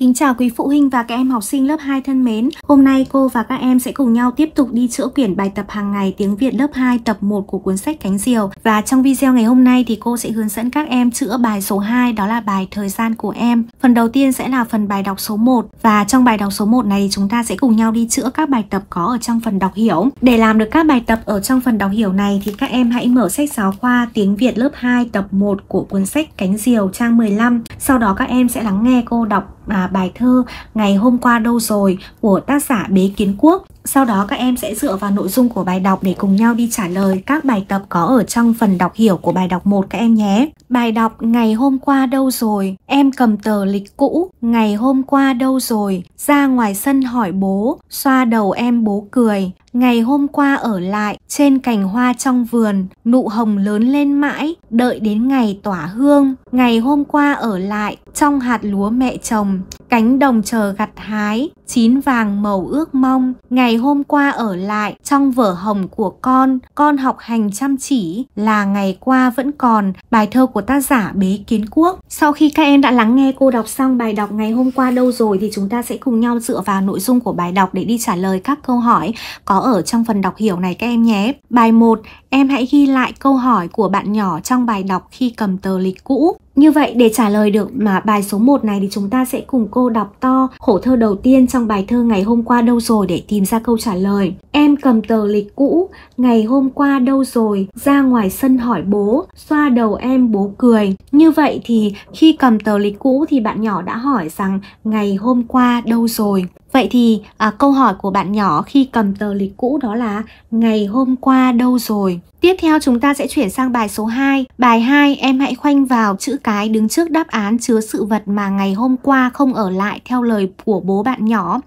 Kính chào quý phụ huynh và các em học sinh lớp 2 thân mến. Hôm nay cô và các em sẽ cùng nhau tiếp tục đi chữa quyển bài tập hàng ngày tiếng Việt lớp 2 tập 1 của cuốn sách Cánh Diều. Và trong video ngày hôm nay thì cô sẽ hướng dẫn các em chữa bài số 2 đó là bài Thời gian của em. Phần đầu tiên sẽ là phần bài đọc số 1 và trong bài đọc số 1 này chúng ta sẽ cùng nhau đi chữa các bài tập có ở trong phần đọc hiểu. Để làm được các bài tập ở trong phần đọc hiểu này thì các em hãy mở sách giáo khoa tiếng Việt lớp 2 tập 1 của cuốn sách Cánh Diều trang 15. Sau đó các em sẽ lắng nghe cô đọc À, bài thơ Ngày hôm qua đâu rồi của tác giả Bế Kiến Quốc sau đó các em sẽ dựa vào nội dung của bài đọc để cùng nhau đi trả lời các bài tập có ở trong phần đọc hiểu của bài đọc 1 các em nhé. Bài đọc ngày hôm qua đâu rồi? Em cầm tờ lịch cũ, ngày hôm qua đâu rồi? Ra ngoài sân hỏi bố, xoa đầu em bố cười. Ngày hôm qua ở lại, trên cành hoa trong vườn, nụ hồng lớn lên mãi, đợi đến ngày tỏa hương. Ngày hôm qua ở lại, trong hạt lúa mẹ chồng, Cánh đồng chờ gặt hái, chín vàng màu ước mong, ngày hôm qua ở lại trong vở hồng của con, con học hành chăm chỉ là ngày qua vẫn còn, bài thơ của tác giả Bế Kiến Quốc. Sau khi các em đã lắng nghe cô đọc xong bài đọc ngày hôm qua đâu rồi thì chúng ta sẽ cùng nhau dựa vào nội dung của bài đọc để đi trả lời các câu hỏi có ở trong phần đọc hiểu này các em nhé. Bài 1, em hãy ghi lại câu hỏi của bạn nhỏ trong bài đọc khi cầm tờ lịch cũ. Như vậy để trả lời được mà bài số 1 này thì chúng ta sẽ cùng cô đọc to khổ thơ đầu tiên trong bài thơ ngày hôm qua đâu rồi để tìm ra câu trả lời. Em cầm tờ lịch cũ, ngày hôm qua đâu rồi, ra ngoài sân hỏi bố, xoa đầu em bố cười. Như vậy thì khi cầm tờ lịch cũ thì bạn nhỏ đã hỏi rằng ngày hôm qua đâu rồi. Vậy thì à, câu hỏi của bạn nhỏ khi cầm tờ lịch cũ đó là ngày hôm qua đâu rồi? Tiếp theo chúng ta sẽ chuyển sang bài số 2. Bài 2 em hãy khoanh vào chữ cái đứng trước đáp án chứa sự vật mà ngày hôm qua không ở lại theo lời của bố bạn nhỏ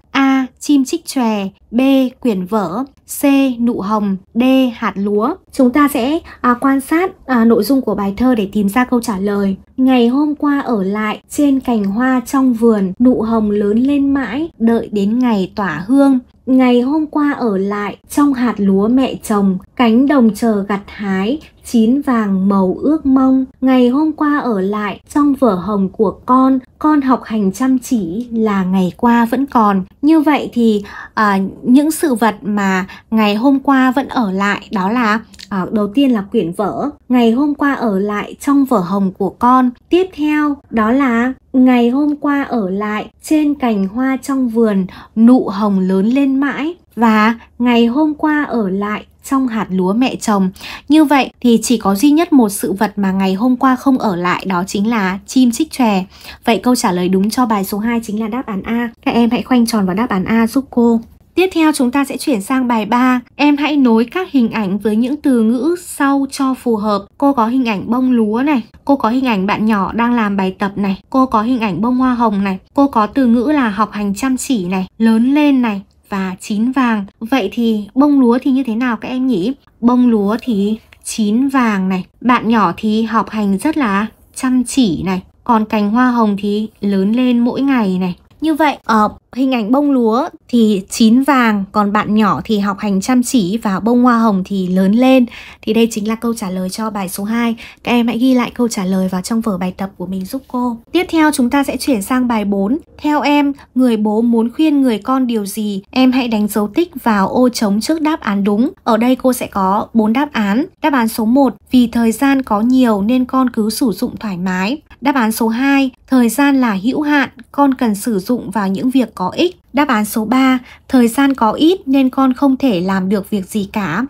chim chích chòe, B. quyển vở, C. nụ hồng, D. hạt lúa. Chúng ta sẽ à, quan sát à, nội dung của bài thơ để tìm ra câu trả lời. Ngày hôm qua ở lại trên cành hoa trong vườn, nụ hồng lớn lên mãi, đợi đến ngày tỏa hương. Ngày hôm qua ở lại trong hạt lúa mẹ chồng, cánh đồng chờ gặt hái, chín vàng màu ước mong. Ngày hôm qua ở lại trong vở hồng của con, con học hành chăm chỉ là ngày qua vẫn còn. Như vậy thì uh, những sự vật mà ngày hôm qua vẫn ở lại đó là à, đầu tiên là quyển vở ngày hôm qua ở lại trong vở hồng của con tiếp theo đó là ngày hôm qua ở lại trên cành hoa trong vườn nụ hồng lớn lên mãi và ngày hôm qua ở lại trong hạt lúa mẹ chồng. Như vậy thì chỉ có duy nhất một sự vật mà ngày hôm qua không ở lại đó chính là chim chích chòe. Vậy câu trả lời đúng cho bài số 2 chính là đáp án A. Các em hãy khoanh tròn vào đáp án A giúp cô. Tiếp theo chúng ta sẽ chuyển sang bài 3. Em hãy nối các hình ảnh với những từ ngữ sau cho phù hợp. Cô có hình ảnh bông lúa này, cô có hình ảnh bạn nhỏ đang làm bài tập này, cô có hình ảnh bông hoa hồng này, cô có từ ngữ là học hành chăm chỉ này, lớn lên này và chín vàng. Vậy thì bông lúa thì như thế nào các em nhỉ? Bông lúa thì chín vàng này, bạn nhỏ thì học hành rất là chăm chỉ này, còn cành hoa hồng thì lớn lên mỗi ngày này như vậy, ở ờ, hình ảnh bông lúa thì chín vàng, còn bạn nhỏ thì học hành chăm chỉ và bông hoa hồng thì lớn lên. Thì đây chính là câu trả lời cho bài số 2. Các em hãy ghi lại câu trả lời vào trong vở bài tập của mình giúp cô. Tiếp theo chúng ta sẽ chuyển sang bài 4. Theo em, người bố muốn khuyên người con điều gì? Em hãy đánh dấu tích vào ô trống trước đáp án đúng. Ở đây cô sẽ có 4 đáp án. Đáp án số 1, vì thời gian có nhiều nên con cứ sử dụng thoải mái. Đáp án số 2, thời gian là hữu hạn, con cần sử dụng dụng vào những việc có ích. Đáp án số 3, thời gian có ít nên con không thể làm được việc gì cả.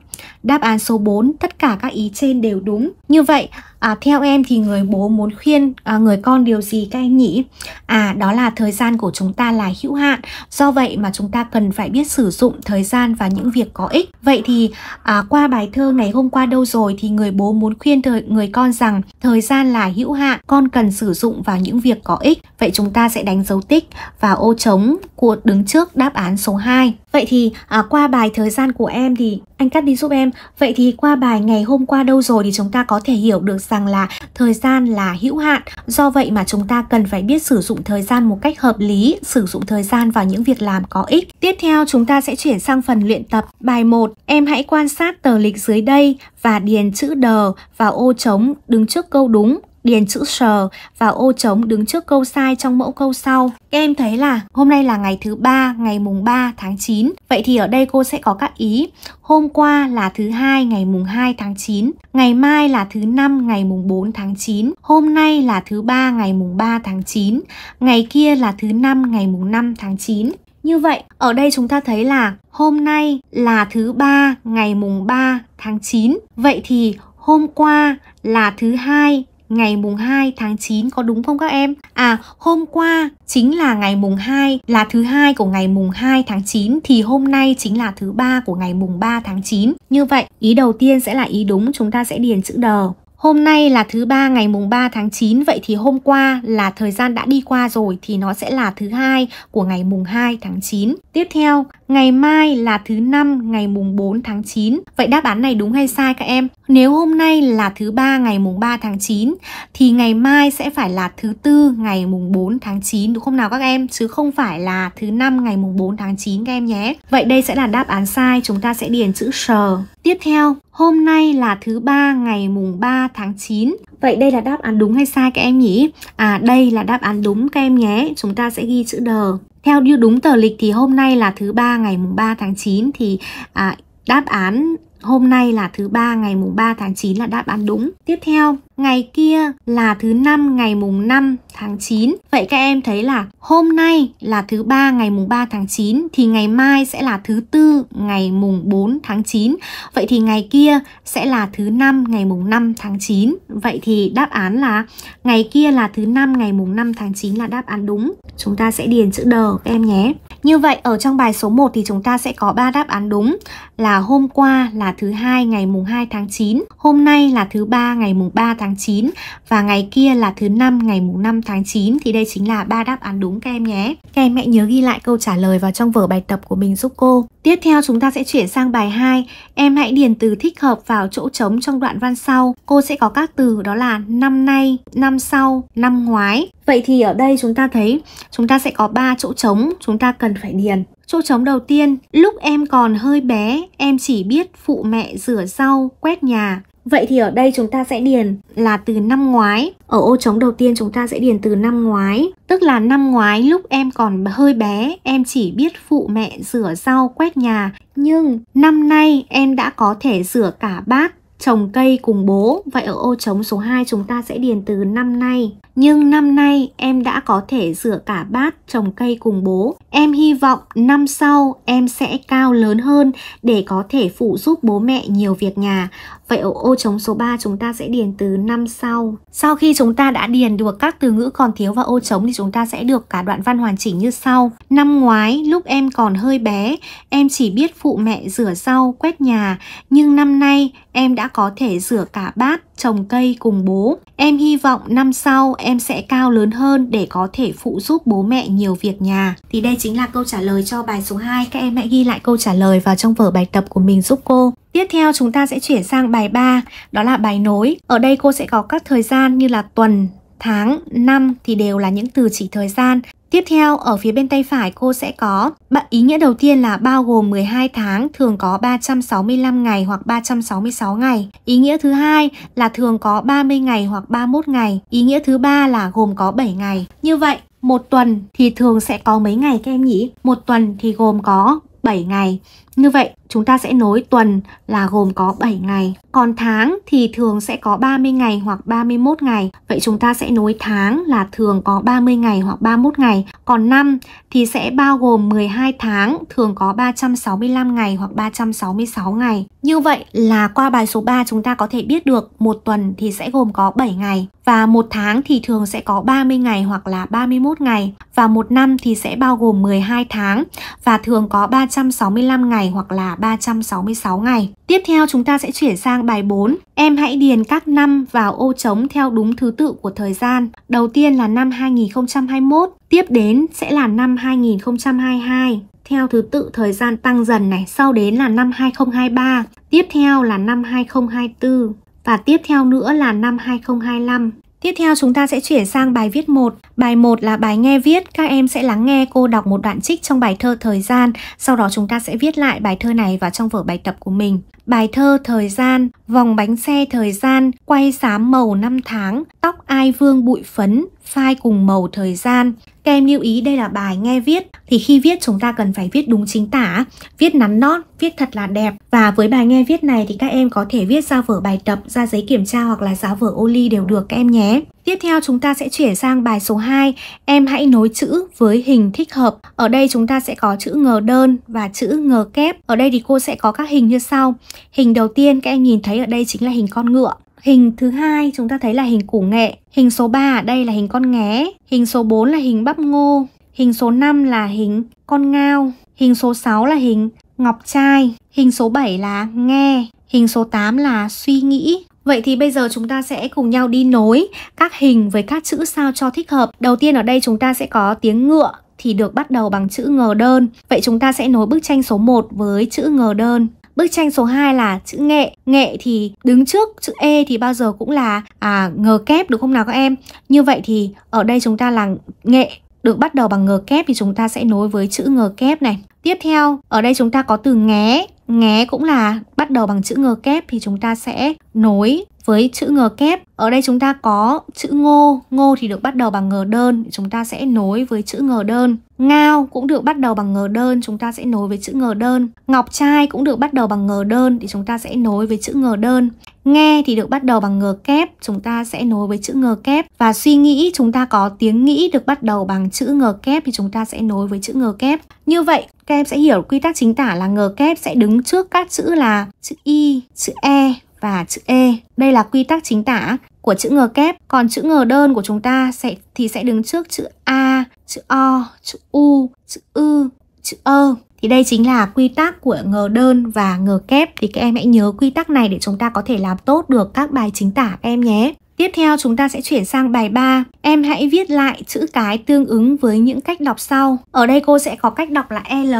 Đáp án số 4, tất cả các ý trên đều đúng. Như vậy, à, theo em thì người bố muốn khuyên à, người con điều gì các em nhỉ? À, đó là thời gian của chúng ta là hữu hạn. Do vậy mà chúng ta cần phải biết sử dụng thời gian và những việc có ích. Vậy thì à, qua bài thơ ngày hôm qua đâu rồi thì người bố muốn khuyên thời, người con rằng thời gian là hữu hạn, con cần sử dụng vào những việc có ích. Vậy chúng ta sẽ đánh dấu tích và ô trống của đứng trước đáp án số 2. Vậy thì à, qua bài thời gian của em thì anh cắt đi giúp em. Vậy thì qua bài ngày hôm qua đâu rồi thì chúng ta có thể hiểu được rằng là thời gian là hữu hạn. Do vậy mà chúng ta cần phải biết sử dụng thời gian một cách hợp lý, sử dụng thời gian vào những việc làm có ích. Tiếp theo chúng ta sẽ chuyển sang phần luyện tập. Bài 1, em hãy quan sát tờ lịch dưới đây và điền chữ đờ vào ô trống đứng trước câu đúng điền chữ sờ và ô trống đứng trước câu sai trong mẫu câu sau. Các em thấy là hôm nay là ngày thứ ba, ngày mùng 3 tháng 9. Vậy thì ở đây cô sẽ có các ý. Hôm qua là thứ hai ngày mùng 2 tháng 9, ngày mai là thứ năm ngày mùng 4 tháng 9, hôm nay là thứ ba ngày mùng 3 tháng 9, ngày kia là thứ năm ngày mùng 5 tháng 9. Như vậy, ở đây chúng ta thấy là hôm nay là thứ ba ngày mùng 3 tháng 9. Vậy thì hôm qua là thứ hai ngày mùng 2 tháng 9 có đúng không các em? À, hôm qua chính là ngày mùng 2 là thứ hai của ngày mùng 2 tháng 9 thì hôm nay chính là thứ ba của ngày mùng 3 tháng 9. Như vậy, ý đầu tiên sẽ là ý đúng, chúng ta sẽ điền chữ đờ. Hôm nay là thứ ba ngày mùng 3 tháng 9 vậy thì hôm qua là thời gian đã đi qua rồi thì nó sẽ là thứ hai của ngày mùng 2 tháng 9. Tiếp theo, ngày mai là thứ năm ngày mùng 4 tháng 9. Vậy đáp án này đúng hay sai các em? Nếu hôm nay là thứ ba ngày mùng 3 tháng 9 thì ngày mai sẽ phải là thứ tư ngày mùng 4 tháng 9 đúng không nào các em? Chứ không phải là thứ năm ngày mùng 4 tháng 9 các em nhé. Vậy đây sẽ là đáp án sai, chúng ta sẽ điền chữ sờ. Tiếp theo, hôm nay là thứ ba ngày mùng 3 tháng 9. Vậy đây là đáp án đúng hay sai các em nhỉ? À đây là đáp án đúng các em nhé. Chúng ta sẽ ghi chữ đờ. Theo như đúng tờ lịch thì hôm nay là thứ ba ngày mùng 3 tháng 9 thì à, đáp án Hôm nay là thứ ba ngày mùng 3 tháng 9 là đáp án đúng. Tiếp theo, Ngày kia là thứ năm ngày mùng 5 tháng 9. Vậy các em thấy là hôm nay là thứ ba ngày mùng 3 tháng 9 thì ngày mai sẽ là thứ tư ngày mùng 4 tháng 9. Vậy thì ngày kia sẽ là thứ năm ngày mùng 5 tháng 9. Vậy thì đáp án là ngày kia là thứ năm ngày mùng 5 tháng 9 là đáp án đúng. Chúng ta sẽ điền chữ đờ các em nhé. Như vậy ở trong bài số 1 thì chúng ta sẽ có ba đáp án đúng là hôm qua là thứ hai ngày mùng 2 tháng 9, hôm nay là thứ ba ngày mùng 3 tháng tháng 9 và ngày kia là thứ năm ngày mùng 5 tháng 9 thì đây chính là ba đáp án đúng các em nhé. Các em hãy nhớ ghi lại câu trả lời vào trong vở bài tập của mình giúp cô. Tiếp theo chúng ta sẽ chuyển sang bài 2. Em hãy điền từ thích hợp vào chỗ trống trong đoạn văn sau. Cô sẽ có các từ đó là năm nay, năm sau, năm ngoái. Vậy thì ở đây chúng ta thấy chúng ta sẽ có ba chỗ trống chúng ta cần phải điền. Chỗ trống đầu tiên, lúc em còn hơi bé, em chỉ biết phụ mẹ rửa rau, quét nhà. Vậy thì ở đây chúng ta sẽ điền là từ năm ngoái. Ở ô trống đầu tiên chúng ta sẽ điền từ năm ngoái. Tức là năm ngoái lúc em còn hơi bé, em chỉ biết phụ mẹ rửa rau quét nhà. Nhưng năm nay em đã có thể rửa cả bát, trồng cây cùng bố. Vậy ở ô trống số 2 chúng ta sẽ điền từ năm nay nhưng năm nay em đã có thể rửa cả bát trồng cây cùng bố. Em hy vọng năm sau em sẽ cao lớn hơn để có thể phụ giúp bố mẹ nhiều việc nhà. Vậy ở ô trống số 3 chúng ta sẽ điền từ năm sau. Sau khi chúng ta đã điền được các từ ngữ còn thiếu vào ô trống thì chúng ta sẽ được cả đoạn văn hoàn chỉnh như sau. Năm ngoái lúc em còn hơi bé, em chỉ biết phụ mẹ rửa rau, quét nhà, nhưng năm nay em đã có thể rửa cả bát trồng cây cùng bố. Em hy vọng năm sau em sẽ cao lớn hơn để có thể phụ giúp bố mẹ nhiều việc nhà. Thì đây chính là câu trả lời cho bài số 2. Các em hãy ghi lại câu trả lời vào trong vở bài tập của mình giúp cô. Tiếp theo chúng ta sẽ chuyển sang bài 3, đó là bài nối. Ở đây cô sẽ có các thời gian như là tuần, tháng, năm thì đều là những từ chỉ thời gian Tiếp theo, ở phía bên tay phải cô sẽ có bạn ý nghĩa đầu tiên là bao gồm 12 tháng, thường có 365 ngày hoặc 366 ngày. Ý nghĩa thứ hai là thường có 30 ngày hoặc 31 ngày. Ý nghĩa thứ ba là gồm có 7 ngày. Như vậy, một tuần thì thường sẽ có mấy ngày các em nhỉ? Một tuần thì gồm có 7 ngày. Như vậy, chúng ta sẽ nối tuần là gồm có 7 ngày. Còn tháng thì thường sẽ có 30 ngày hoặc 31 ngày. Vậy chúng ta sẽ nối tháng là thường có 30 ngày hoặc 31 ngày. Còn năm thì sẽ bao gồm 12 tháng, thường có 365 ngày hoặc 366 ngày. Như vậy là qua bài số 3 chúng ta có thể biết được một tuần thì sẽ gồm có 7 ngày và một tháng thì thường sẽ có 30 ngày hoặc là 31 ngày và một năm thì sẽ bao gồm 12 tháng và thường có 365 ngày hoặc là 366 ngày. Tiếp theo chúng ta sẽ chuyển sang bài 4. Em hãy điền các năm vào ô trống theo đúng thứ tự của thời gian. Đầu tiên là năm 2021, tiếp đến sẽ là năm 2022 theo thứ tự thời gian tăng dần này, sau đến là năm 2023, tiếp theo là năm 2024 và tiếp theo nữa là năm 2025. Tiếp theo chúng ta sẽ chuyển sang bài viết 1. Bài 1 là bài nghe viết, các em sẽ lắng nghe cô đọc một đoạn trích trong bài thơ Thời gian, sau đó chúng ta sẽ viết lại bài thơ này vào trong vở bài tập của mình. Bài thơ Thời gian, vòng bánh xe thời gian, quay xám màu năm tháng, tóc ai vương bụi phấn, phai cùng màu thời gian, các em lưu ý đây là bài nghe viết thì khi viết chúng ta cần phải viết đúng chính tả, viết ngắn nót, viết thật là đẹp. Và với bài nghe viết này thì các em có thể viết ra vở bài tập, ra giấy kiểm tra hoặc là giáo vở ô ly đều được các em nhé. Tiếp theo chúng ta sẽ chuyển sang bài số 2, em hãy nối chữ với hình thích hợp. Ở đây chúng ta sẽ có chữ ngờ đơn và chữ ngờ kép. Ở đây thì cô sẽ có các hình như sau. Hình đầu tiên các em nhìn thấy ở đây chính là hình con ngựa. Hình thứ hai chúng ta thấy là hình củ nghệ. Hình số 3 đây là hình con nghé. Hình số 4 là hình bắp ngô. Hình số 5 là hình con ngao. Hình số 6 là hình ngọc trai. Hình số 7 là nghe. Hình số 8 là suy nghĩ. Vậy thì bây giờ chúng ta sẽ cùng nhau đi nối các hình với các chữ sao cho thích hợp. Đầu tiên ở đây chúng ta sẽ có tiếng ngựa thì được bắt đầu bằng chữ ngờ đơn. Vậy chúng ta sẽ nối bức tranh số 1 với chữ ngờ đơn. Bức tranh số 2 là chữ nghệ. Nghệ thì đứng trước chữ E thì bao giờ cũng là à, ngờ kép đúng không nào các em? Như vậy thì ở đây chúng ta là nghệ được bắt đầu bằng ngờ kép thì chúng ta sẽ nối với chữ ngờ kép này Tiếp theo, ở đây chúng ta có từ ngé ngé cũng là bắt đầu bằng chữ ngờ kép thì chúng ta sẽ nối với chữ ngờ kép. Ở đây chúng ta có chữ ngô, ngô thì được bắt đầu bằng ngờ đơn, chúng ta sẽ nối với chữ ngờ đơn. Ngao cũng được bắt đầu bằng ngờ đơn, chúng ta sẽ nối với chữ ngờ đơn. Ngọc trai cũng được bắt đầu bằng ngờ đơn thì chúng ta sẽ nối với chữ ngờ đơn. Nghe thì được bắt đầu bằng ngờ kép, chúng ta sẽ nối với chữ ngờ kép. Và suy nghĩ chúng ta có tiếng nghĩ được bắt đầu bằng chữ ngờ kép thì chúng ta sẽ nối với chữ ngờ kép. Như vậy, các em sẽ hiểu quy tắc chính tả là ngờ kép sẽ đứng trước các chữ là chữ Y, chữ E và chữ E. Đây là quy tắc chính tả của chữ ngờ kép. Còn chữ ngờ đơn của chúng ta sẽ thì sẽ đứng trước chữ A, chữ O, chữ U, chữ Ư, chữ Ơ. Thì đây chính là quy tắc của ngờ đơn và ngờ kép. Thì các em hãy nhớ quy tắc này để chúng ta có thể làm tốt được các bài chính tả các em nhé. Tiếp theo chúng ta sẽ chuyển sang bài 3. Em hãy viết lại chữ cái tương ứng với những cách đọc sau. Ở đây cô sẽ có cách đọc là L.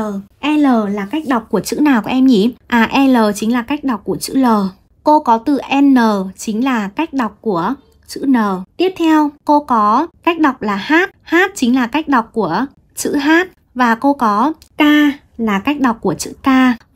L là cách đọc của chữ nào của em nhỉ? À L chính là cách đọc của chữ L. Cô có từ N chính là cách đọc của chữ N. Tiếp theo cô có cách đọc là H. H chính là cách đọc của chữ H và cô có K là cách đọc của chữ K.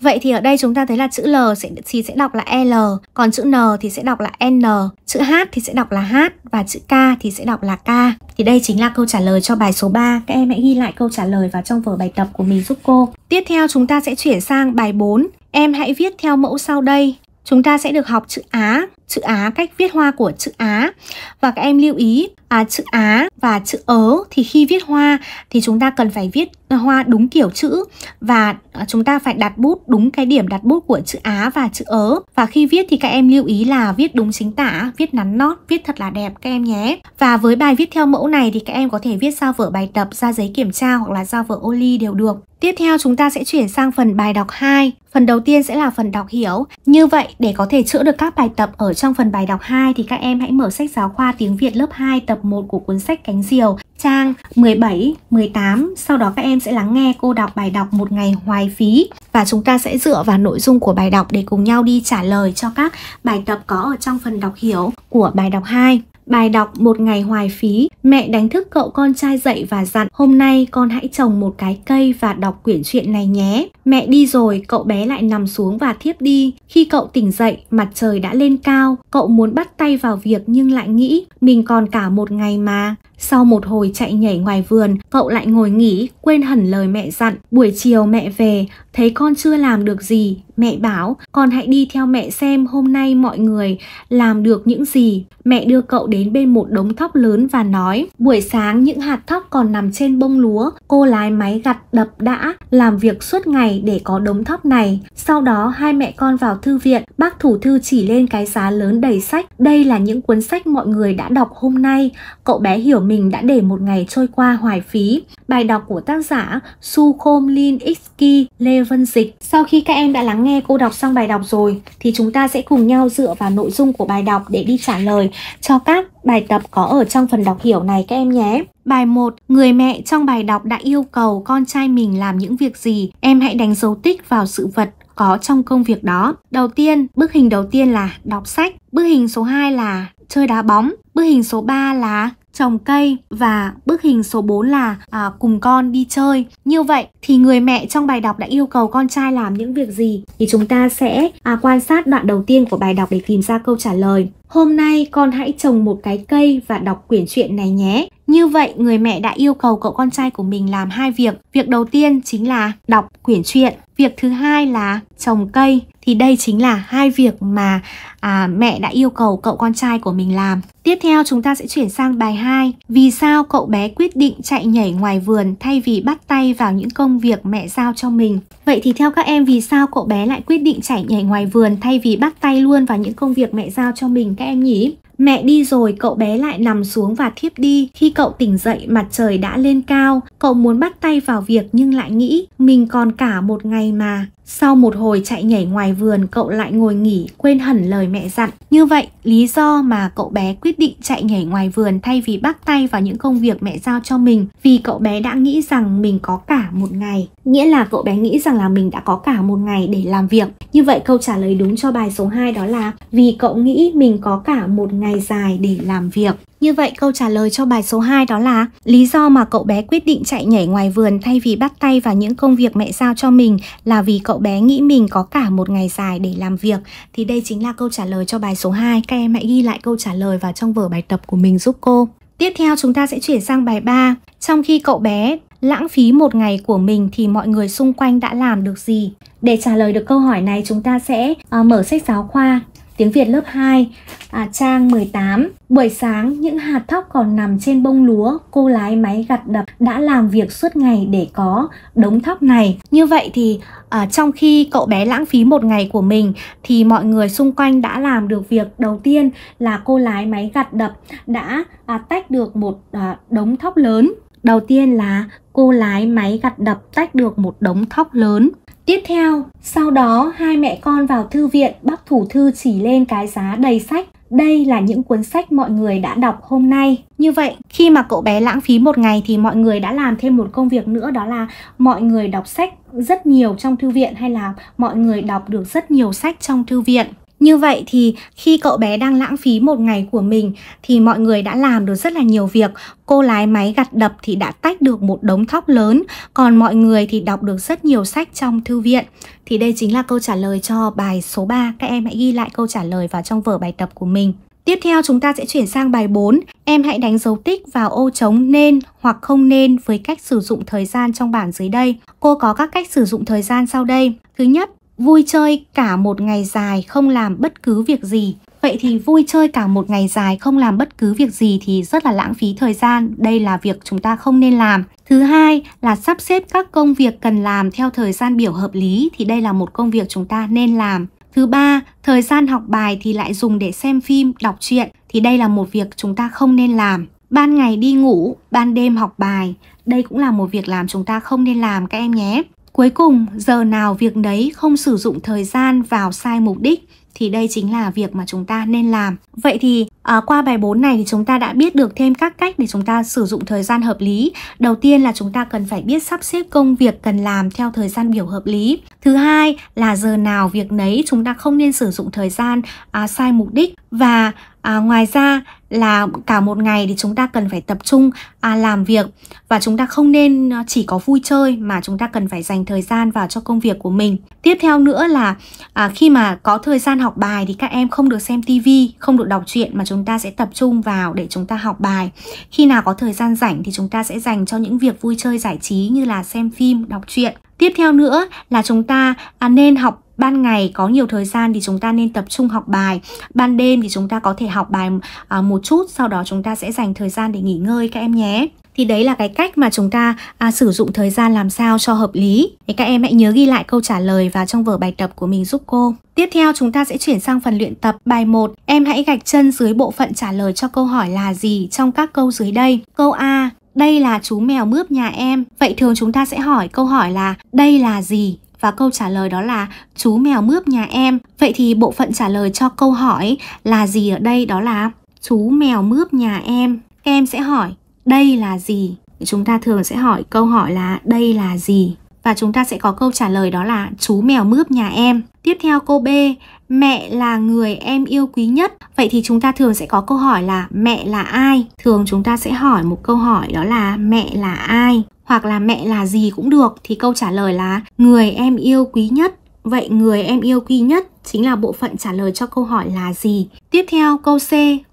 Vậy thì ở đây chúng ta thấy là chữ L sẽ thì sẽ đọc là L, còn chữ N thì sẽ đọc là N, chữ H thì sẽ đọc là H và chữ K thì sẽ đọc là K. Thì đây chính là câu trả lời cho bài số 3. Các em hãy ghi lại câu trả lời vào trong vở bài tập của mình giúp cô. Tiếp theo chúng ta sẽ chuyển sang bài 4. Em hãy viết theo mẫu sau đây. Chúng ta sẽ được học chữ Á chữ Á, cách viết hoa của chữ Á. Và các em lưu ý à, chữ Á và chữ ớ thì khi viết hoa thì chúng ta cần phải viết hoa đúng kiểu chữ và à, chúng ta phải đặt bút đúng cái điểm đặt bút của chữ Á và chữ ớ. Và khi viết thì các em lưu ý là viết đúng chính tả, viết nắn nót, viết thật là đẹp các em nhé. Và với bài viết theo mẫu này thì các em có thể viết sao vở bài tập, ra giấy kiểm tra hoặc là sao vở ô ly đều được. Tiếp theo chúng ta sẽ chuyển sang phần bài đọc 2. Phần đầu tiên sẽ là phần đọc hiểu. Như vậy để có thể chữa được các bài tập ở trong phần bài đọc 2 thì các em hãy mở sách giáo khoa tiếng Việt lớp 2 tập 1 của cuốn sách Cánh Diều, trang 17, 18. Sau đó các em sẽ lắng nghe cô đọc bài đọc một ngày hoài phí và chúng ta sẽ dựa vào nội dung của bài đọc để cùng nhau đi trả lời cho các bài tập có ở trong phần đọc hiểu của bài đọc 2. Bài đọc Một ngày hoài phí, mẹ đánh thức cậu con trai dậy và dặn hôm nay con hãy trồng một cái cây và đọc quyển truyện này nhé. Mẹ đi rồi, cậu bé lại nằm xuống và thiếp đi. Khi cậu tỉnh dậy, mặt trời đã lên cao, cậu muốn bắt tay vào việc nhưng lại nghĩ mình còn cả một ngày mà. Sau một hồi chạy nhảy ngoài vườn, cậu lại ngồi nghỉ, quên hẳn lời mẹ dặn. Buổi chiều mẹ về, thấy con chưa làm được gì, Mẹ bảo, con hãy đi theo mẹ xem hôm nay mọi người làm được những gì. Mẹ đưa cậu đến bên một đống thóc lớn và nói, buổi sáng những hạt thóc còn nằm trên bông lúa, cô lái máy gặt đập đã, làm việc suốt ngày để có đống thóc này. Sau đó hai mẹ con vào thư viện, bác thủ thư chỉ lên cái giá lớn đầy sách. Đây là những cuốn sách mọi người đã đọc hôm nay. Cậu bé hiểu mình đã để một ngày trôi qua hoài phí. Bài đọc của tác giả Su Khom Lin Ixki Lê Vân Dịch. Sau khi các em đã lắng nghe nghe cô đọc xong bài đọc rồi thì chúng ta sẽ cùng nhau dựa vào nội dung của bài đọc để đi trả lời cho các bài tập có ở trong phần đọc hiểu này các em nhé. Bài 1, người mẹ trong bài đọc đã yêu cầu con trai mình làm những việc gì? Em hãy đánh dấu tích vào sự vật có trong công việc đó. Đầu tiên, bức hình đầu tiên là đọc sách, bức hình số 2 là chơi đá bóng, bức hình số 3 là trồng cây và bức hình số 4 là à, cùng con đi chơi. Như vậy thì người mẹ trong bài đọc đã yêu cầu con trai làm những việc gì? Thì chúng ta sẽ à, quan sát đoạn đầu tiên của bài đọc để tìm ra câu trả lời. Hôm nay con hãy trồng một cái cây và đọc quyển truyện này nhé. Như vậy, người mẹ đã yêu cầu cậu con trai của mình làm hai việc. Việc đầu tiên chính là đọc quyển truyện. Việc thứ hai là trồng cây. Thì đây chính là hai việc mà à, mẹ đã yêu cầu cậu con trai của mình làm. Tiếp theo chúng ta sẽ chuyển sang bài 2. Vì sao cậu bé quyết định chạy nhảy ngoài vườn thay vì bắt tay vào những công việc mẹ giao cho mình? Vậy thì theo các em vì sao cậu bé lại quyết định chạy nhảy ngoài vườn thay vì bắt tay luôn vào những công việc mẹ giao cho mình? các em nhỉ? Mẹ đi rồi cậu bé lại nằm xuống và thiếp đi. Khi cậu tỉnh dậy mặt trời đã lên cao, cậu muốn bắt tay vào việc nhưng lại nghĩ mình còn cả một ngày mà. Sau một hồi chạy nhảy ngoài vườn, cậu lại ngồi nghỉ, quên hẳn lời mẹ dặn. Như vậy, lý do mà cậu bé quyết định chạy nhảy ngoài vườn thay vì bắt tay vào những công việc mẹ giao cho mình vì cậu bé đã nghĩ rằng mình có cả một ngày. Nghĩa là cậu bé nghĩ rằng là mình đã có cả một ngày để làm việc. Như vậy câu trả lời đúng cho bài số 2 đó là vì cậu nghĩ mình có cả một ngày dài để làm việc. Như vậy câu trả lời cho bài số 2 đó là lý do mà cậu bé quyết định chạy nhảy ngoài vườn thay vì bắt tay vào những công việc mẹ giao cho mình là vì cậu bé nghĩ mình có cả một ngày dài để làm việc. Thì đây chính là câu trả lời cho bài số 2. Các em hãy ghi lại câu trả lời vào trong vở bài tập của mình giúp cô. Tiếp theo chúng ta sẽ chuyển sang bài 3. Trong khi cậu bé lãng phí một ngày của mình thì mọi người xung quanh đã làm được gì? Để trả lời được câu hỏi này chúng ta sẽ uh, mở sách giáo khoa tiếng Việt lớp 2, à, trang 18. Buổi sáng, những hạt thóc còn nằm trên bông lúa, cô lái máy gặt đập đã làm việc suốt ngày để có đống thóc này. Như vậy thì à, trong khi cậu bé lãng phí một ngày của mình thì mọi người xung quanh đã làm được việc đầu tiên là cô lái máy gặt đập đã à, tách được một à, đống thóc lớn. Đầu tiên là cô lái máy gặt đập tách được một đống thóc lớn. Tiếp theo, sau đó hai mẹ con vào thư viện, bác thủ thư chỉ lên cái giá đầy sách. Đây là những cuốn sách mọi người đã đọc hôm nay. Như vậy, khi mà cậu bé lãng phí một ngày thì mọi người đã làm thêm một công việc nữa đó là mọi người đọc sách rất nhiều trong thư viện hay là mọi người đọc được rất nhiều sách trong thư viện. Như vậy thì khi cậu bé đang lãng phí một ngày của mình thì mọi người đã làm được rất là nhiều việc. Cô lái máy gặt đập thì đã tách được một đống thóc lớn, còn mọi người thì đọc được rất nhiều sách trong thư viện. Thì đây chính là câu trả lời cho bài số 3. Các em hãy ghi lại câu trả lời vào trong vở bài tập của mình. Tiếp theo chúng ta sẽ chuyển sang bài 4. Em hãy đánh dấu tích vào ô trống nên hoặc không nên với cách sử dụng thời gian trong bảng dưới đây. Cô có các cách sử dụng thời gian sau đây. Thứ nhất, vui chơi cả một ngày dài không làm bất cứ việc gì Vậy thì vui chơi cả một ngày dài không làm bất cứ việc gì thì rất là lãng phí thời gian, đây là việc chúng ta không nên làm. Thứ hai là sắp xếp các công việc cần làm theo thời gian biểu hợp lý thì đây là một công việc chúng ta nên làm. Thứ ba, thời gian học bài thì lại dùng để xem phim, đọc truyện thì đây là một việc chúng ta không nên làm. Ban ngày đi ngủ, ban đêm học bài, đây cũng là một việc làm chúng ta không nên làm các em nhé. Cuối cùng, giờ nào việc đấy không sử dụng thời gian vào sai mục đích thì đây chính là việc mà chúng ta nên làm. Vậy thì à, qua bài 4 này thì chúng ta đã biết được thêm các cách để chúng ta sử dụng thời gian hợp lý. Đầu tiên là chúng ta cần phải biết sắp xếp công việc cần làm theo thời gian biểu hợp lý. Thứ hai là giờ nào việc nấy chúng ta không nên sử dụng thời gian à, sai mục đích và à, ngoài ra là cả một ngày thì chúng ta cần phải tập trung à, làm việc và chúng ta không nên ờ, chỉ có vui chơi mà chúng ta cần phải dành thời gian vào cho công việc của mình tiếp theo nữa là à, khi mà có thời gian học bài thì các em không được xem tivi không được đọc truyện mà chúng ta sẽ tập trung vào để chúng ta học bài khi nào có thời gian rảnh thì chúng ta sẽ dành cho những việc vui chơi giải trí như là xem phim đọc truyện tiếp theo nữa là chúng ta à, nên học ban ngày có nhiều thời gian thì chúng ta nên tập trung học bài ban đêm thì chúng ta có thể học bài à, một chút sau đó chúng ta sẽ dành thời gian để nghỉ ngơi các em nhé thì đấy là cái cách mà chúng ta à, sử dụng thời gian làm sao cho hợp lý thì các em hãy nhớ ghi lại câu trả lời vào trong vở bài tập của mình giúp cô Tiếp theo chúng ta sẽ chuyển sang phần luyện tập bài 1. Em hãy gạch chân dưới bộ phận trả lời cho câu hỏi là gì trong các câu dưới đây. Câu A, đây là chú mèo mướp nhà em. Vậy thường chúng ta sẽ hỏi câu hỏi là đây là gì và câu trả lời đó là chú mèo mướp nhà em. Vậy thì bộ phận trả lời cho câu hỏi là gì ở đây đó là chú mèo mướp nhà em. Các em sẽ hỏi đây là gì? Chúng ta thường sẽ hỏi câu hỏi là đây là gì? Và chúng ta sẽ có câu trả lời đó là chú mèo mướp nhà em. Tiếp theo cô B, mẹ là người em yêu quý nhất. Vậy thì chúng ta thường sẽ có câu hỏi là mẹ là ai? Thường chúng ta sẽ hỏi một câu hỏi đó là mẹ là ai? hoặc là mẹ là gì cũng được thì câu trả lời là người em yêu quý nhất Vậy người em yêu quý nhất chính là bộ phận trả lời cho câu hỏi là gì. Tiếp theo câu C,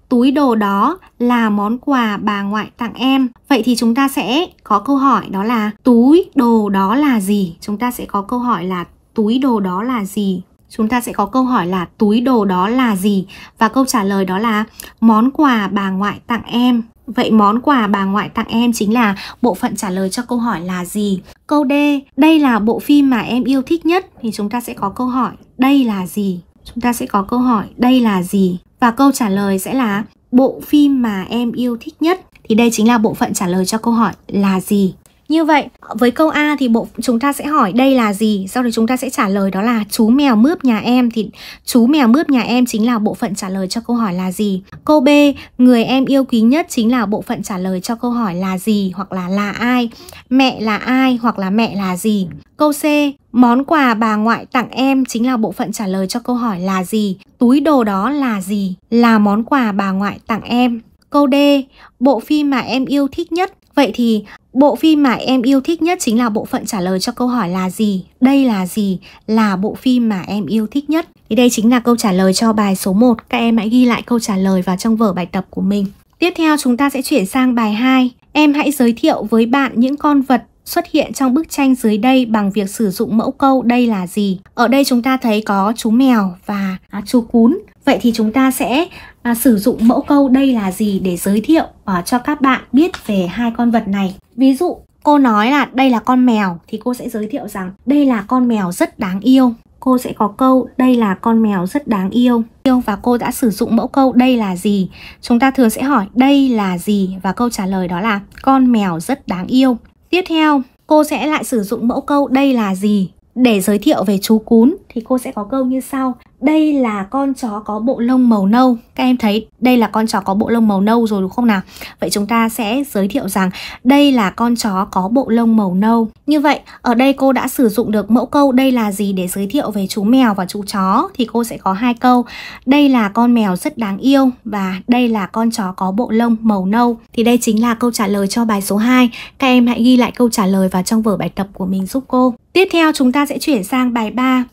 túi đồ đó là món quà bà ngoại tặng em. Vậy thì chúng ta sẽ có câu hỏi đó là túi đồ đó là gì? Chúng ta sẽ có câu hỏi là túi đồ đó là gì? Chúng ta sẽ có câu hỏi là túi đồ đó là gì? Và câu trả lời đó là món quà bà ngoại tặng em. Vậy món quà bà ngoại tặng em chính là bộ phận trả lời cho câu hỏi là gì? Câu D, đây là bộ phim mà em yêu thích nhất thì chúng ta sẽ có câu hỏi đây là gì? Chúng ta sẽ có câu hỏi đây là gì? Và câu trả lời sẽ là bộ phim mà em yêu thích nhất thì đây chính là bộ phận trả lời cho câu hỏi là gì như vậy, với câu A thì bộ chúng ta sẽ hỏi đây là gì, sau đó chúng ta sẽ trả lời đó là chú mèo mướp nhà em thì chú mèo mướp nhà em chính là bộ phận trả lời cho câu hỏi là gì. Câu B, người em yêu quý nhất chính là bộ phận trả lời cho câu hỏi là gì hoặc là là ai, mẹ là ai hoặc là mẹ là gì. Câu C, món quà bà ngoại tặng em chính là bộ phận trả lời cho câu hỏi là gì, túi đồ đó là gì, là món quà bà ngoại tặng em. Câu D, bộ phim mà em yêu thích nhất Vậy thì Bộ phim mà em yêu thích nhất chính là bộ phận trả lời cho câu hỏi là gì? Đây là gì? Là bộ phim mà em yêu thích nhất. Thì đây chính là câu trả lời cho bài số 1. Các em hãy ghi lại câu trả lời vào trong vở bài tập của mình. Tiếp theo chúng ta sẽ chuyển sang bài 2. Em hãy giới thiệu với bạn những con vật xuất hiện trong bức tranh dưới đây bằng việc sử dụng mẫu câu đây là gì. Ở đây chúng ta thấy có chú mèo và chú cún. Vậy thì chúng ta sẽ à, sử dụng mẫu câu đây là gì để giới thiệu à, cho các bạn biết về hai con vật này. Ví dụ cô nói là đây là con mèo thì cô sẽ giới thiệu rằng đây là con mèo rất đáng yêu. Cô sẽ có câu đây là con mèo rất đáng yêu. Yêu và cô đã sử dụng mẫu câu đây là gì? Chúng ta thường sẽ hỏi đây là gì và câu trả lời đó là con mèo rất đáng yêu. Tiếp theo, cô sẽ lại sử dụng mẫu câu đây là gì để giới thiệu về chú cún thì cô sẽ có câu như sau đây là con chó có bộ lông màu nâu Các em thấy đây là con chó có bộ lông màu nâu rồi đúng không nào? Vậy chúng ta sẽ giới thiệu rằng đây là con chó có bộ lông màu nâu Như vậy, ở đây cô đã sử dụng được mẫu câu đây là gì để giới thiệu về chú mèo và chú chó Thì cô sẽ có hai câu Đây là con mèo rất đáng yêu và đây là con chó có bộ lông màu nâu Thì đây chính là câu trả lời cho bài số 2 Các em hãy ghi lại câu trả lời vào trong vở bài tập của mình giúp cô Tiếp theo chúng ta sẽ chuyển sang bài 3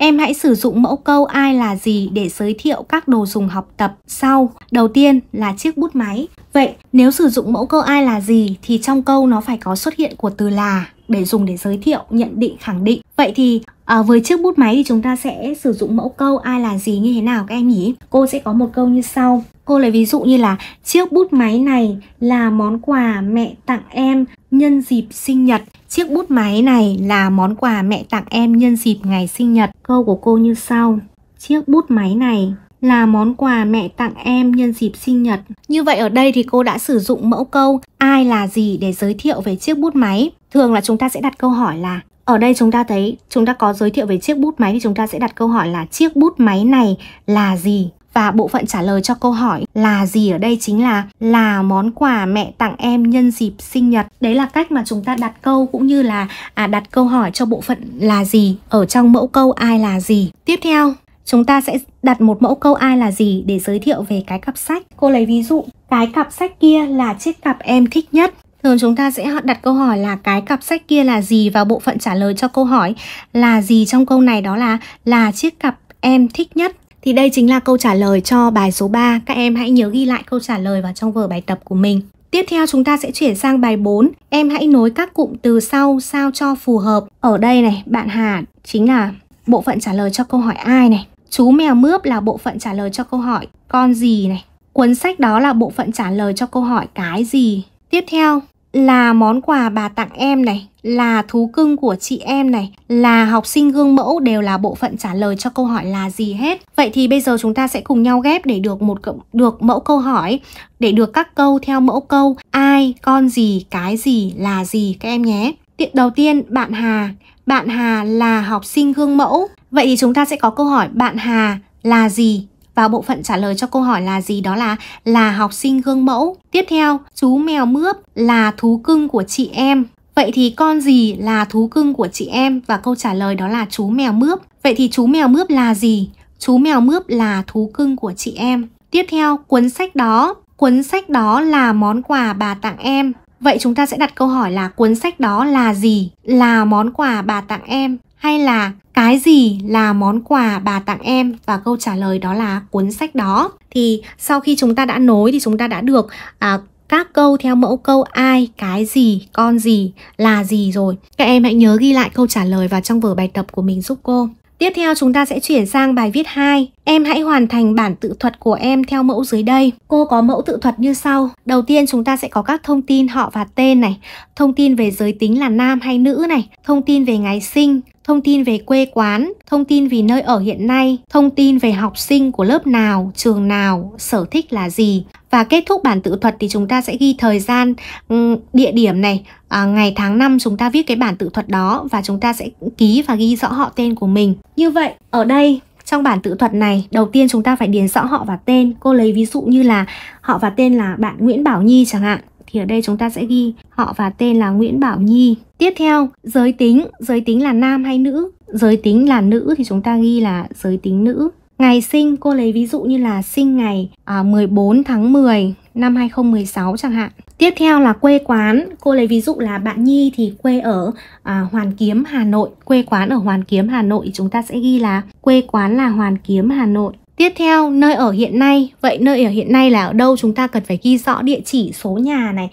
Em hãy sử dụng mẫu câu ai là gì để giới thiệu các đồ dùng học tập sau. Đầu tiên là chiếc bút máy. Vậy nếu sử dụng mẫu câu ai là gì thì trong câu nó phải có xuất hiện của từ là để dùng để giới thiệu, nhận định, khẳng định. Vậy thì à, với chiếc bút máy thì chúng ta sẽ sử dụng mẫu câu ai là gì như thế nào các em nhỉ? Cô sẽ có một câu như sau. Cô lấy ví dụ như là chiếc bút máy này là món quà mẹ tặng em nhân dịp sinh nhật. Chiếc bút máy này là món quà mẹ tặng em nhân dịp ngày sinh nhật. Câu của cô như sau. Chiếc bút máy này là món quà mẹ tặng em nhân dịp sinh nhật. Như vậy ở đây thì cô đã sử dụng mẫu câu ai là gì để giới thiệu về chiếc bút máy. Thường là chúng ta sẽ đặt câu hỏi là ở đây chúng ta thấy chúng ta có giới thiệu về chiếc bút máy thì chúng ta sẽ đặt câu hỏi là chiếc bút máy này là gì và bộ phận trả lời cho câu hỏi là gì ở đây chính là là món quà mẹ tặng em nhân dịp sinh nhật. Đấy là cách mà chúng ta đặt câu cũng như là à, đặt câu hỏi cho bộ phận là gì ở trong mẫu câu ai là gì. Tiếp theo, Chúng ta sẽ đặt một mẫu câu ai là gì để giới thiệu về cái cặp sách. Cô lấy ví dụ, cái cặp sách kia là chiếc cặp em thích nhất. Thường chúng ta sẽ đặt câu hỏi là cái cặp sách kia là gì vào bộ phận trả lời cho câu hỏi là gì trong câu này đó là là chiếc cặp em thích nhất. Thì đây chính là câu trả lời cho bài số 3. Các em hãy nhớ ghi lại câu trả lời vào trong vở bài tập của mình. Tiếp theo chúng ta sẽ chuyển sang bài 4. Em hãy nối các cụm từ sau sao cho phù hợp. Ở đây này, bạn Hà chính là bộ phận trả lời cho câu hỏi ai này. Chú mèo mướp là bộ phận trả lời cho câu hỏi con gì này. Cuốn sách đó là bộ phận trả lời cho câu hỏi cái gì. Tiếp theo là món quà bà tặng em này, là thú cưng của chị em này, là học sinh gương mẫu đều là bộ phận trả lời cho câu hỏi là gì hết. Vậy thì bây giờ chúng ta sẽ cùng nhau ghép để được một được mẫu câu hỏi, để được các câu theo mẫu câu ai, con gì, cái gì, là gì các em nhé. Tiện đầu tiên bạn Hà, bạn Hà là học sinh gương mẫu Vậy thì chúng ta sẽ có câu hỏi bạn Hà là gì? Và bộ phận trả lời cho câu hỏi là gì đó là là học sinh gương mẫu. Tiếp theo, chú mèo mướp là thú cưng của chị em. Vậy thì con gì là thú cưng của chị em? Và câu trả lời đó là chú mèo mướp. Vậy thì chú mèo mướp là gì? Chú mèo mướp là thú cưng của chị em. Tiếp theo, cuốn sách đó. Cuốn sách đó là món quà bà tặng em. Vậy chúng ta sẽ đặt câu hỏi là cuốn sách đó là gì? Là món quà bà tặng em hay là cái gì là món quà bà tặng em và câu trả lời đó là cuốn sách đó thì sau khi chúng ta đã nối thì chúng ta đã được à, các câu theo mẫu câu ai, cái gì, con gì, là gì rồi. Các em hãy nhớ ghi lại câu trả lời vào trong vở bài tập của mình giúp cô. Tiếp theo chúng ta sẽ chuyển sang bài viết 2. Em hãy hoàn thành bản tự thuật của em theo mẫu dưới đây. Cô có mẫu tự thuật như sau. Đầu tiên chúng ta sẽ có các thông tin họ và tên này, thông tin về giới tính là nam hay nữ này, thông tin về ngày sinh, thông tin về quê quán, thông tin về nơi ở hiện nay, thông tin về học sinh của lớp nào, trường nào, sở thích là gì. Và kết thúc bản tự thuật thì chúng ta sẽ ghi thời gian, ừ, địa điểm này, à, ngày tháng năm chúng ta viết cái bản tự thuật đó và chúng ta sẽ ký và ghi rõ họ tên của mình. Như vậy, ở đây trong bản tự thuật này đầu tiên chúng ta phải điền rõ họ và tên cô lấy ví dụ như là họ và tên là bạn nguyễn bảo nhi chẳng hạn thì ở đây chúng ta sẽ ghi họ và tên là Nguyễn Bảo Nhi. Tiếp theo, giới tính, giới tính là nam hay nữ? Giới tính là nữ thì chúng ta ghi là giới tính nữ. Ngày sinh, cô lấy ví dụ như là sinh ngày 14 à, tháng 10 năm 2016 chẳng hạn. Tiếp theo là quê quán, cô lấy ví dụ là bạn Nhi thì quê ở à, Hoàn Kiếm, Hà Nội. Quê quán ở Hoàn Kiếm, Hà Nội chúng ta sẽ ghi là quê quán là Hoàn Kiếm, Hà Nội. Tiếp theo, nơi ở hiện nay. Vậy nơi ở hiện nay là ở đâu? Chúng ta cần phải ghi rõ địa chỉ, số nhà này,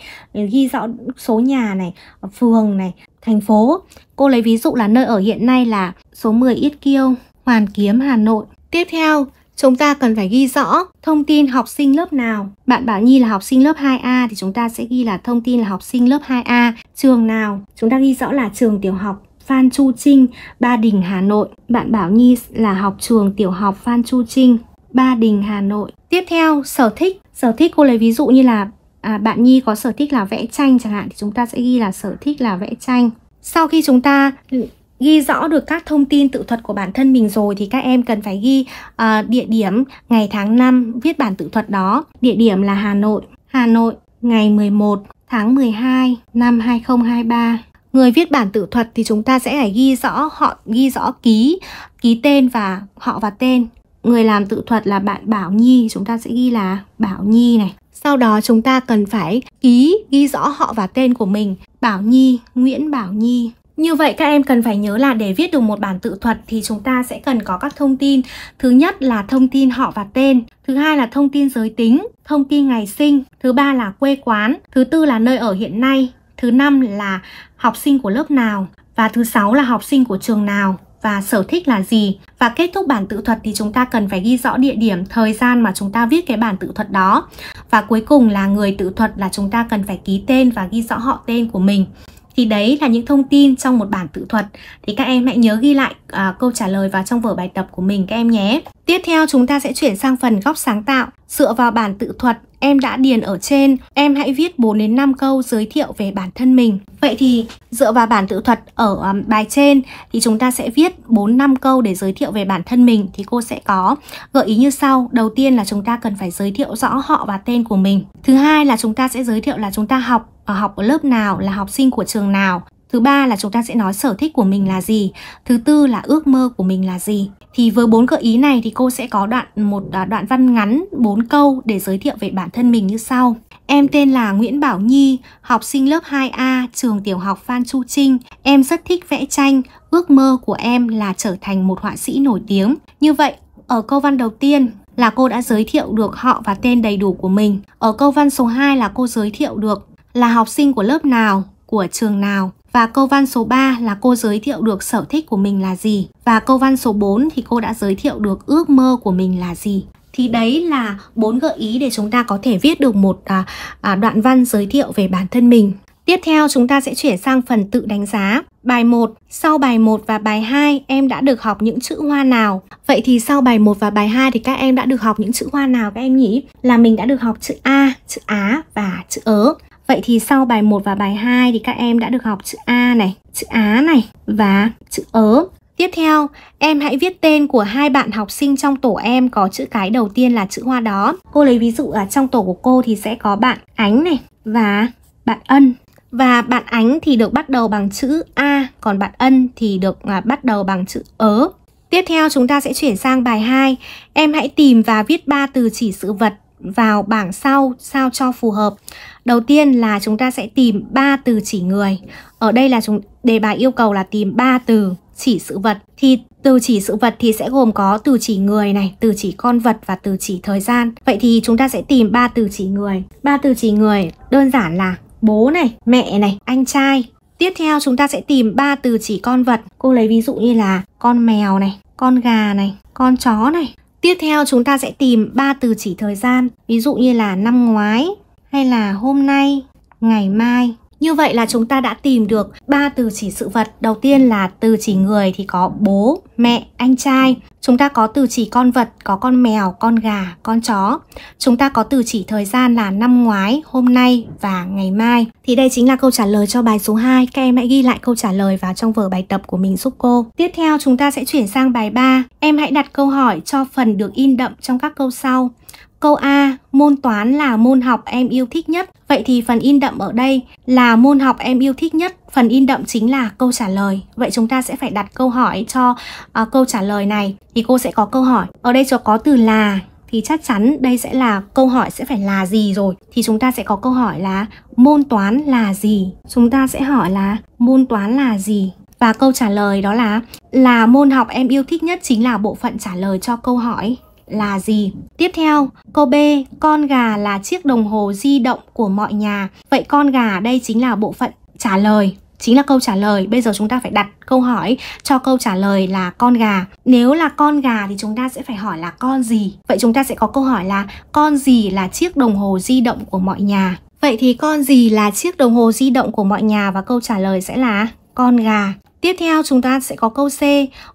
ghi rõ số nhà này, phường này, thành phố. Cô lấy ví dụ là nơi ở hiện nay là số 10 Yết Kiêu, Hoàn Kiếm, Hà Nội. Tiếp theo, chúng ta cần phải ghi rõ thông tin học sinh lớp nào. Bạn Bảo Nhi là học sinh lớp 2A thì chúng ta sẽ ghi là thông tin là học sinh lớp 2A. Trường nào? Chúng ta ghi rõ là trường tiểu học Phan Chu Trinh, Ba Đình, Hà Nội. Bạn Bảo Nhi là học trường tiểu học Phan Chu Trinh, Ba Đình, Hà Nội. Tiếp theo, sở thích. Sở thích cô lấy ví dụ như là à, bạn Nhi có sở thích là vẽ tranh chẳng hạn thì chúng ta sẽ ghi là sở thích là vẽ tranh. Sau khi chúng ta ghi rõ được các thông tin tự thuật của bản thân mình rồi thì các em cần phải ghi uh, địa điểm ngày tháng năm viết bản tự thuật đó. Địa điểm là Hà Nội. Hà Nội ngày 11 tháng 12 năm 2023 người viết bản tự thuật thì chúng ta sẽ phải ghi rõ họ ghi rõ ký ký tên và họ và tên người làm tự thuật là bạn Bảo Nhi chúng ta sẽ ghi là Bảo Nhi này sau đó chúng ta cần phải ký ghi rõ họ và tên của mình Bảo Nhi Nguyễn Bảo Nhi như vậy các em cần phải nhớ là để viết được một bản tự thuật thì chúng ta sẽ cần có các thông tin. Thứ nhất là thông tin họ và tên, thứ hai là thông tin giới tính, thông tin ngày sinh, thứ ba là quê quán, thứ tư là nơi ở hiện nay, Thứ năm là học sinh của lớp nào và thứ sáu là học sinh của trường nào và sở thích là gì. Và kết thúc bản tự thuật thì chúng ta cần phải ghi rõ địa điểm, thời gian mà chúng ta viết cái bản tự thuật đó. Và cuối cùng là người tự thuật là chúng ta cần phải ký tên và ghi rõ họ tên của mình. Thì đấy là những thông tin trong một bản tự thuật. Thì các em hãy nhớ ghi lại à, câu trả lời vào trong vở bài tập của mình các em nhé. Tiếp theo chúng ta sẽ chuyển sang phần góc sáng tạo. Dựa vào bản tự thuật, em đã điền ở trên, em hãy viết 4 đến 5 câu giới thiệu về bản thân mình. Vậy thì dựa vào bản tự thuật ở bài trên thì chúng ta sẽ viết 4 5 câu để giới thiệu về bản thân mình thì cô sẽ có gợi ý như sau. Đầu tiên là chúng ta cần phải giới thiệu rõ họ và tên của mình. Thứ hai là chúng ta sẽ giới thiệu là chúng ta học ở à, học ở lớp nào, là học sinh của trường nào. Thứ ba là chúng ta sẽ nói sở thích của mình là gì. Thứ tư là ước mơ của mình là gì. Thì với bốn gợi ý này thì cô sẽ có đoạn một à, đoạn văn ngắn 4 câu để giới thiệu về bản thân mình như sau. Em tên là Nguyễn Bảo Nhi, học sinh lớp 2A, trường tiểu học Phan Chu Trinh. Em rất thích vẽ tranh, ước mơ của em là trở thành một họa sĩ nổi tiếng. Như vậy, ở câu văn đầu tiên là cô đã giới thiệu được họ và tên đầy đủ của mình. Ở câu văn số 2 là cô giới thiệu được là học sinh của lớp nào, của trường nào. Và câu văn số 3 là cô giới thiệu được sở thích của mình là gì. Và câu văn số 4 thì cô đã giới thiệu được ước mơ của mình là gì. Thì đấy là bốn gợi ý để chúng ta có thể viết được một à, à, đoạn văn giới thiệu về bản thân mình. Tiếp theo chúng ta sẽ chuyển sang phần tự đánh giá. Bài 1, sau bài 1 và bài 2 em đã được học những chữ hoa nào? Vậy thì sau bài 1 và bài 2 thì các em đã được học những chữ hoa nào các em nhỉ? Là mình đã được học chữ A, chữ Á và chữ ớ. Vậy thì sau bài 1 và bài 2 thì các em đã được học chữ A này, chữ Á này và chữ ớ. Tiếp theo, em hãy viết tên của hai bạn học sinh trong tổ em có chữ cái đầu tiên là chữ hoa đó. Cô lấy ví dụ ở trong tổ của cô thì sẽ có bạn Ánh này và bạn Ân. Và bạn Ánh thì được bắt đầu bằng chữ A, còn bạn Ân thì được à, bắt đầu bằng chữ ớ. Tiếp theo chúng ta sẽ chuyển sang bài 2. Em hãy tìm và viết ba từ chỉ sự vật vào bảng sau sao cho phù hợp. Đầu tiên là chúng ta sẽ tìm 3 từ chỉ người. Ở đây là chúng đề bài yêu cầu là tìm 3 từ chỉ sự vật thì từ chỉ sự vật thì sẽ gồm có từ chỉ người này, từ chỉ con vật và từ chỉ thời gian. Vậy thì chúng ta sẽ tìm ba từ chỉ người. Ba từ chỉ người đơn giản là bố này, mẹ này, anh trai. Tiếp theo chúng ta sẽ tìm ba từ chỉ con vật. Cô lấy ví dụ như là con mèo này, con gà này, con chó này. Tiếp theo chúng ta sẽ tìm ba từ chỉ thời gian, ví dụ như là năm ngoái hay là hôm nay, ngày mai. Như vậy là chúng ta đã tìm được ba từ chỉ sự vật. Đầu tiên là từ chỉ người thì có bố, mẹ, anh trai. Chúng ta có từ chỉ con vật, có con mèo, con gà, con chó. Chúng ta có từ chỉ thời gian là năm ngoái, hôm nay và ngày mai. Thì đây chính là câu trả lời cho bài số 2. Các em hãy ghi lại câu trả lời vào trong vở bài tập của mình giúp cô. Tiếp theo chúng ta sẽ chuyển sang bài 3. Em hãy đặt câu hỏi cho phần được in đậm trong các câu sau. Câu A, môn toán là môn học em yêu thích nhất. Vậy thì phần in đậm ở đây là môn học em yêu thích nhất. Phần in đậm chính là câu trả lời. Vậy chúng ta sẽ phải đặt câu hỏi cho uh, câu trả lời này. Thì cô sẽ có câu hỏi. Ở đây cho có từ là thì chắc chắn đây sẽ là câu hỏi sẽ phải là gì rồi. Thì chúng ta sẽ có câu hỏi là môn toán là gì? Chúng ta sẽ hỏi là môn toán là gì? Và câu trả lời đó là là môn học em yêu thích nhất chính là bộ phận trả lời cho câu hỏi là gì. Tiếp theo, câu B, con gà là chiếc đồng hồ di động của mọi nhà. Vậy con gà đây chính là bộ phận trả lời chính là câu trả lời bây giờ chúng ta phải đặt câu hỏi cho câu trả lời là con gà nếu là con gà thì chúng ta sẽ phải hỏi là con gì vậy chúng ta sẽ có câu hỏi là con gì là chiếc đồng hồ di động của mọi nhà vậy thì con gì là chiếc đồng hồ di động của mọi nhà và câu trả lời sẽ là con gà tiếp theo chúng ta sẽ có câu c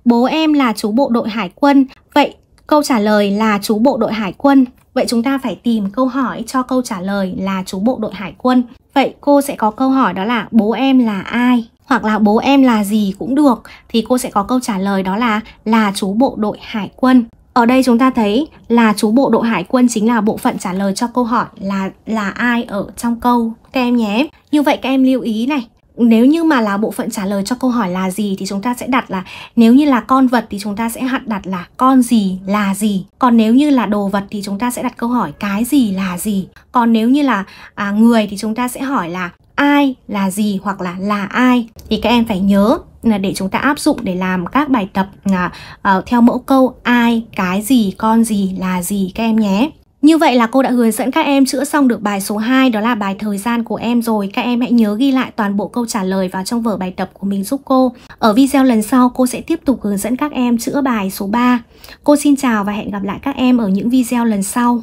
bố em là chú bộ đội hải quân vậy Câu trả lời là chú bộ đội hải quân. Vậy chúng ta phải tìm câu hỏi cho câu trả lời là chú bộ đội hải quân. Vậy cô sẽ có câu hỏi đó là bố em là ai? Hoặc là bố em là gì cũng được thì cô sẽ có câu trả lời đó là là chú bộ đội hải quân. Ở đây chúng ta thấy là chú bộ đội hải quân chính là bộ phận trả lời cho câu hỏi là là ai ở trong câu các em nhé. Như vậy các em lưu ý này, nếu như mà là bộ phận trả lời cho câu hỏi là gì thì chúng ta sẽ đặt là nếu như là con vật thì chúng ta sẽ hạn đặt là con gì là gì còn nếu như là đồ vật thì chúng ta sẽ đặt câu hỏi cái gì là gì còn nếu như là à, người thì chúng ta sẽ hỏi là ai là gì hoặc là là ai thì các em phải nhớ là để chúng ta áp dụng để làm các bài tập à, à, theo mẫu câu ai cái gì con gì là gì các em nhé như vậy là cô đã hướng dẫn các em chữa xong được bài số 2 đó là bài thời gian của em rồi. Các em hãy nhớ ghi lại toàn bộ câu trả lời vào trong vở bài tập của mình giúp cô. Ở video lần sau cô sẽ tiếp tục hướng dẫn các em chữa bài số 3. Cô xin chào và hẹn gặp lại các em ở những video lần sau.